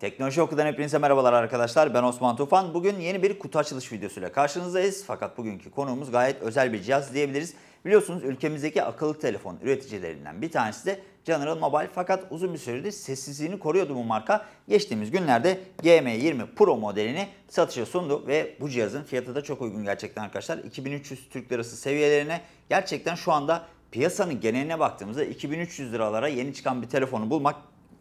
Teknoloji Oku'dan hepinize merhabalar arkadaşlar. Ben Osman Tufan. Bugün yeni bir kutu açılış videosuyla karşınızdayız. Fakat bugünkü konuğumuz gayet özel bir cihaz diyebiliriz. Biliyorsunuz ülkemizdeki akıllı telefon üreticilerinden bir tanesi de General Mobile. Fakat uzun bir süredir sessizliğini koruyordu bu marka. Geçtiğimiz günlerde GM20 Pro modelini satışa sundu ve bu cihazın fiyatı da çok uygun gerçekten arkadaşlar. 2300 Türk Lirası seviyelerine gerçekten şu anda piyasanın geneline baktığımızda 2300 liralara yeni çıkan bir telefonu bulmak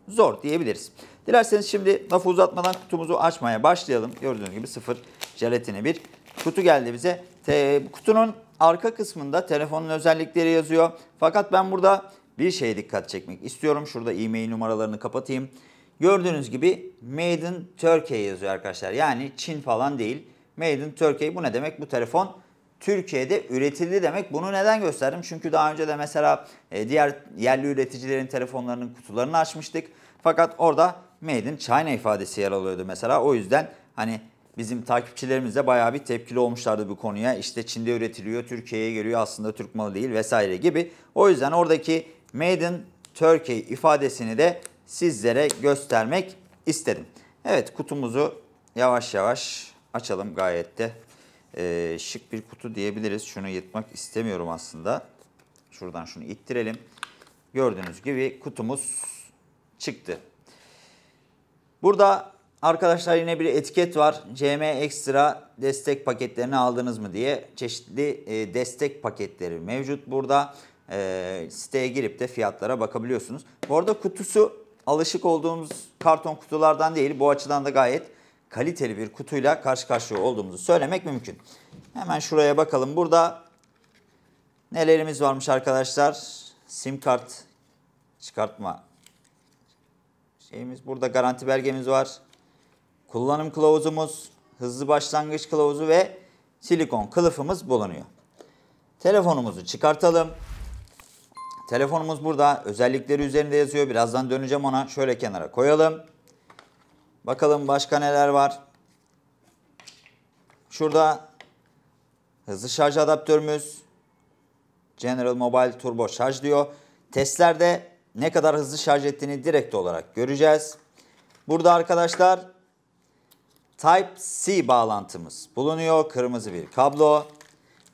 zor diyebiliriz. Dilerseniz şimdi lafı uzatmadan kutumuzu açmaya başlayalım. Gördüğünüz gibi sıfır jelatini bir kutu geldi bize. Te, kutunun arka kısmında telefonun özellikleri yazıyor. Fakat ben burada bir şeye dikkat çekmek istiyorum. Şurada e-mail numaralarını kapatayım. Gördüğünüz gibi Made in Turkey yazıyor arkadaşlar. Yani Çin falan değil. Made in Turkey bu ne demek? Bu telefon Türkiye'de üretildi demek. Bunu neden gösterdim? Çünkü daha önce de mesela e, diğer yerli üreticilerin telefonlarının kutularını açmıştık. Fakat orada Made in China ifadesi yer alıyordu mesela. O yüzden hani bizim takipçilerimiz de bayağı bir tepkili olmuşlardı bu konuya. İşte Çin'de üretiliyor, Türkiye'ye geliyor aslında Türk malı değil vesaire gibi. O yüzden oradaki Made in Turkey ifadesini de sizlere göstermek istedim. Evet kutumuzu yavaş yavaş açalım gayet de e, şık bir kutu diyebiliriz. Şunu yırtmak istemiyorum aslında. Şuradan şunu ittirelim. Gördüğünüz gibi kutumuz çıktı. Burada arkadaşlar yine bir etiket var. CM Extra destek paketlerini aldınız mı diye çeşitli e, destek paketleri mevcut burada. E, siteye girip de fiyatlara bakabiliyorsunuz. Bu arada kutusu alışık olduğumuz karton kutulardan değil. Bu açıdan da gayet kaliteli bir kutuyla karşı karşıya olduğumuzu söylemek mümkün. Hemen şuraya bakalım. Burada nelerimiz varmış arkadaşlar? Sim kart çıkartma şeyimiz. Burada garanti belgemiz var. Kullanım kılavuzumuz, hızlı başlangıç kılavuzu ve silikon kılıfımız bulunuyor. Telefonumuzu çıkartalım. Telefonumuz burada. Özellikleri üzerinde yazıyor. Birazdan döneceğim ona. Şöyle kenara koyalım. Bakalım başka neler var. Şurada hızlı şarj adaptörümüz. General Mobile Turbo Şarj diyor. Testlerde ne kadar hızlı şarj ettiğini direkt olarak göreceğiz. Burada arkadaşlar Type-C bağlantımız bulunuyor. Kırmızı bir kablo.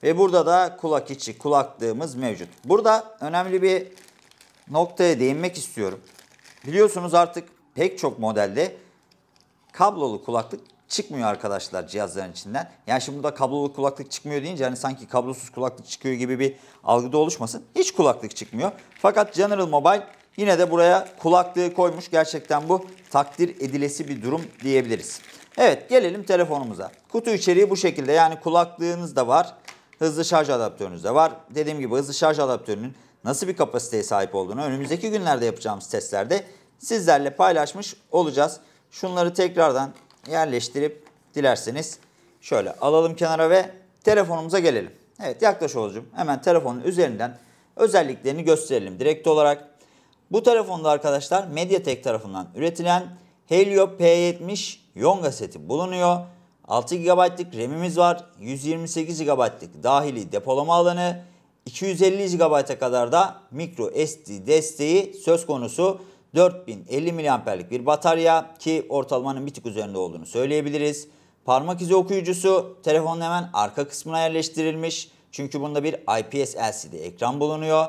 Ve burada da kulak içi kulaklığımız mevcut. Burada önemli bir noktaya değinmek istiyorum. Biliyorsunuz artık pek çok modelde kablolu kulaklık çıkmıyor arkadaşlar cihazların içinden. Yani şimdi burada kablolu kulaklık çıkmıyor deyince hani sanki kablosuz kulaklık çıkıyor gibi bir algıda oluşmasın. Hiç kulaklık çıkmıyor. Fakat General Mobile yine de buraya kulaklığı koymuş. Gerçekten bu takdir edilesi bir durum diyebiliriz. Evet gelelim telefonumuza. Kutu içeriği bu şekilde yani kulaklığınız da var. Hızlı şarj adaptörünüz de var. Dediğim gibi hızlı şarj adaptörünün nasıl bir kapasiteye sahip olduğunu önümüzdeki günlerde yapacağımız testlerde sizlerle paylaşmış olacağız. Şunları tekrardan yerleştirip dilerseniz şöyle alalım kenara ve telefonumuza gelelim. Evet yaklaş Oğuz'cum hemen telefonun üzerinden özelliklerini gösterelim direkt olarak. Bu telefonda arkadaşlar Mediatek tarafından üretilen Helio P70 Yonga seti bulunuyor. 6 GB'lık RAM'imiz var. 128 GB'lık dahili depolama alanı. 250 GB'a kadar da micro SD desteği söz konusu. 4050 miliamperlik bir batarya ki ortalamanın bir tık üzerinde olduğunu söyleyebiliriz. Parmak izi okuyucusu telefonun hemen arka kısmına yerleştirilmiş. Çünkü bunda bir IPS LCD ekran bulunuyor.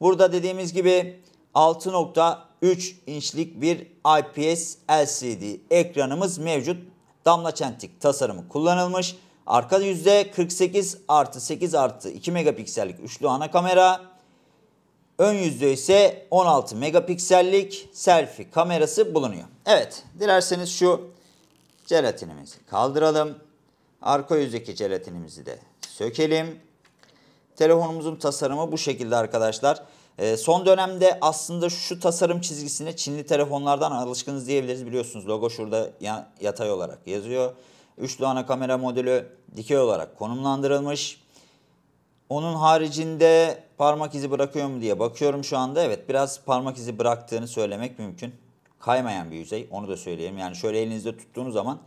Burada dediğimiz gibi 6.3 inçlik bir IPS LCD ekranımız mevcut. Damla çentik tasarımı kullanılmış. Arka yüzde 48 artı 8 artı 2 megapiksellik üçlü ana kamera. Ön yüzde ise 16 megapiksellik selfie kamerası bulunuyor. Evet dilerseniz şu jelatinimizi kaldıralım. Arka yüzdeki jelatinimizi de sökelim. Telefonumuzun tasarımı bu şekilde arkadaşlar. Ee, son dönemde aslında şu tasarım çizgisine Çinli telefonlardan alışkınız diyebiliriz. Biliyorsunuz logo şurada yatay olarak yazıyor. Üçlü ana kamera modülü dikey olarak konumlandırılmış. Onun haricinde parmak izi bırakıyor mu diye bakıyorum şu anda. Evet biraz parmak izi bıraktığını söylemek mümkün. Kaymayan bir yüzey onu da söyleyeyim Yani şöyle elinizde tuttuğunuz zaman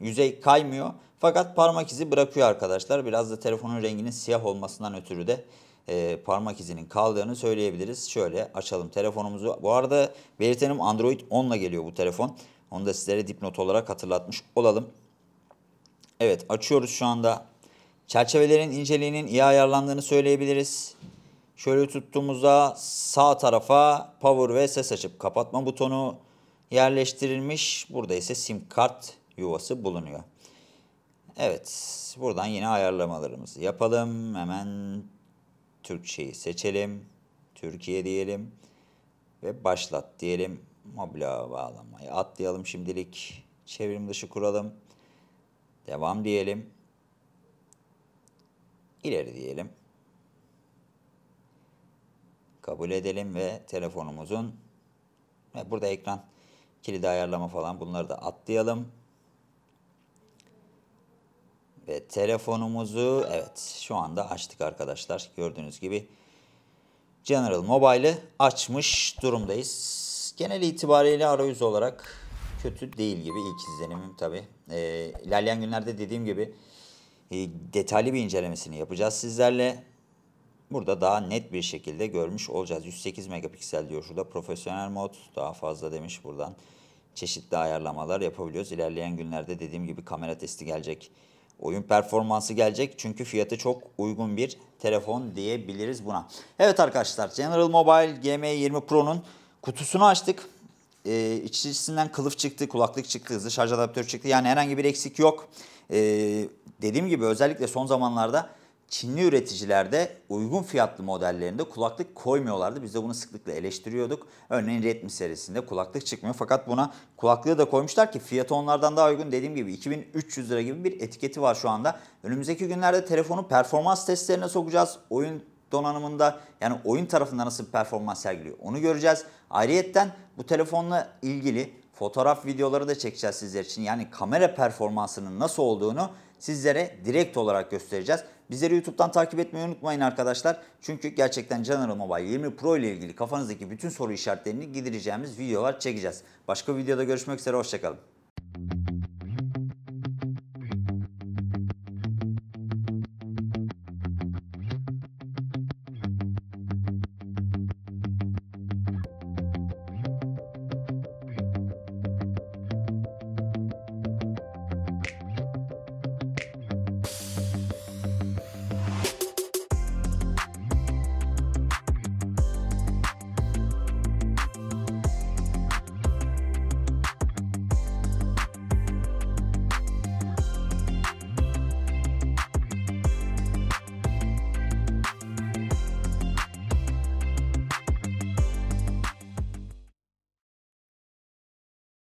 yüzey kaymıyor. Fakat parmak izi bırakıyor arkadaşlar. Biraz da telefonun renginin siyah olmasından ötürü de e, parmak izinin kaldığını söyleyebiliriz. Şöyle açalım telefonumuzu. Bu arada belirtelim Android 10 ile geliyor bu telefon. Onu da sizlere dipnot olarak hatırlatmış olalım. Evet açıyoruz şu anda Çerçevelerin inceliğinin iyi ayarlandığını söyleyebiliriz. Şöyle tuttuğumuzda sağ tarafa power ve ses açıp kapatma butonu yerleştirilmiş. Burada ise sim kart yuvası bulunuyor. Evet buradan yine ayarlamalarımızı yapalım. Hemen Türkçeyi seçelim. Türkiye diyelim. Ve başlat diyelim. Mobila bağlamayı atlayalım şimdilik. Çevrim dışı kuralım. Devam diyelim. İleri diyelim. Kabul edelim ve telefonumuzun ve burada ekran kilidi ayarlama falan bunları da atlayalım. Ve telefonumuzu evet şu anda açtık arkadaşlar. Gördüğünüz gibi General Mobile'ı açmış durumdayız. Genel itibariyle arayüz olarak kötü değil gibi ilk izlenimim tabi. E, ee, ilerleyen günlerde dediğim gibi ee, detaylı bir incelemesini yapacağız sizlerle. Burada daha net bir şekilde görmüş olacağız. 108 megapiksel diyor şurada profesyonel mod daha fazla demiş buradan. Çeşitli ayarlamalar yapabiliyoruz. İlerleyen günlerde dediğim gibi kamera testi gelecek. Oyun performansı gelecek çünkü fiyatı çok uygun bir telefon diyebiliriz buna. Evet arkadaşlar General Mobile GM20 Pro'nun kutusunu açtık e, içerisinden kılıf çıktı, kulaklık çıktı, hızlı şarj adaptörü çıktı. Yani herhangi bir eksik yok. E, dediğim gibi özellikle son zamanlarda Çinli üreticilerde uygun fiyatlı modellerinde kulaklık koymuyorlardı. Biz de bunu sıklıkla eleştiriyorduk. Örneğin Redmi serisinde kulaklık çıkmıyor. Fakat buna kulaklığı da koymuşlar ki fiyatı onlardan daha uygun. Dediğim gibi 2300 lira gibi bir etiketi var şu anda. Önümüzdeki günlerde telefonu performans testlerine sokacağız. Oyun donanımında yani oyun tarafında nasıl bir performans sergiliyor onu göreceğiz. Ayrıyetten bu telefonla ilgili fotoğraf videoları da çekeceğiz sizler için. Yani kamera performansının nasıl olduğunu sizlere direkt olarak göstereceğiz. Bizleri YouTube'dan takip etmeyi unutmayın arkadaşlar. Çünkü gerçekten General Mobile 20 Pro ile ilgili kafanızdaki bütün soru işaretlerini gidireceğimiz videolar çekeceğiz. Başka videoda görüşmek üzere, hoşçakalın.